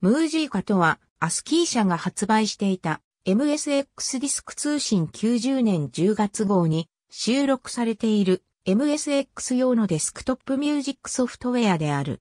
ムージーカとは、アスキー社が発売していた MSX ディスク通信90年10月号に収録されている MSX 用のデスクトップミュージックソフトウェアである。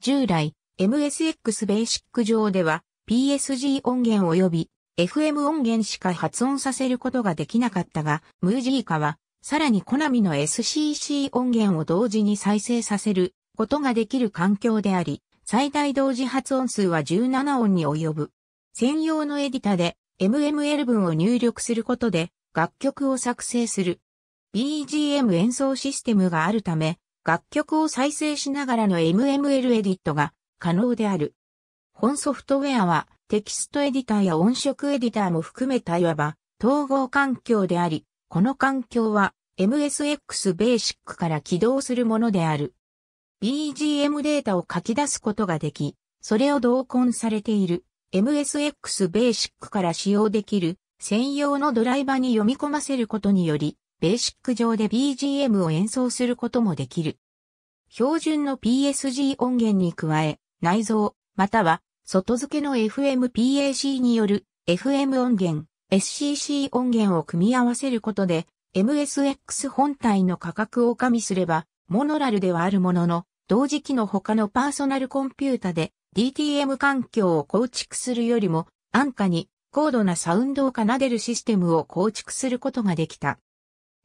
従来、MSX ベーシック上では PSG 音源及び FM 音源しか発音させることができなかったが、ムージーカはさらにコナミの SCC 音源を同時に再生させることができる環境であり、最大同時発音数は17音に及ぶ。専用のエディタで MML 文を入力することで楽曲を作成する。BGM 演奏システムがあるため、楽曲を再生しながらの MML エディットが可能である。本ソフトウェアはテキストエディターや音色エディターも含めたいわば統合環境であり、この環境は MSX ベーシックから起動するものである。BGM データを書き出すことができ、それを同梱されている MSX ベーシックから使用できる専用のドライバに読み込ませることにより、ベーシック上で BGM を演奏することもできる。標準の PSG 音源に加え、内蔵、または外付けの FMPAC による FM 音源、SCC 音源を組み合わせることで、MSX 本体の価格を加味すれば、モノラルではあるものの、同時期の他のパーソナルコンピュータで DTM 環境を構築するよりも安価に高度なサウンドを奏でるシステムを構築することができた。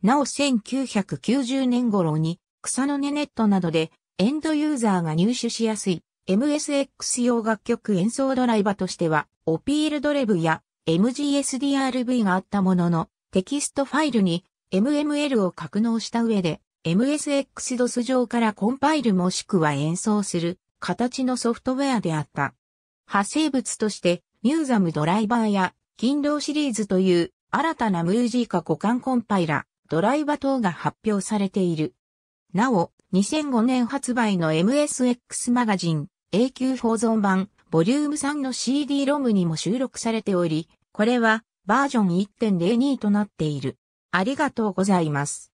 なお1990年頃に草の根ネットなどでエンドユーザーが入手しやすい MSX 用楽曲演奏ドライバとしてはオピールドレブや MGSDRV があったもののテキストファイルに MML を格納した上で MSX-DOS 上からコンパイルもしくは演奏する形のソフトウェアであった。派生物として、ミューザムドライバーや、勤労シリーズという新たなムージーカ互換コンパイラ、ドライバ等が発表されている。なお、2005年発売の MSX マガジン、永久保存版、ボリューム3の CD-ROM にも収録されており、これはバージョン1.02となっている。ありがとうございます。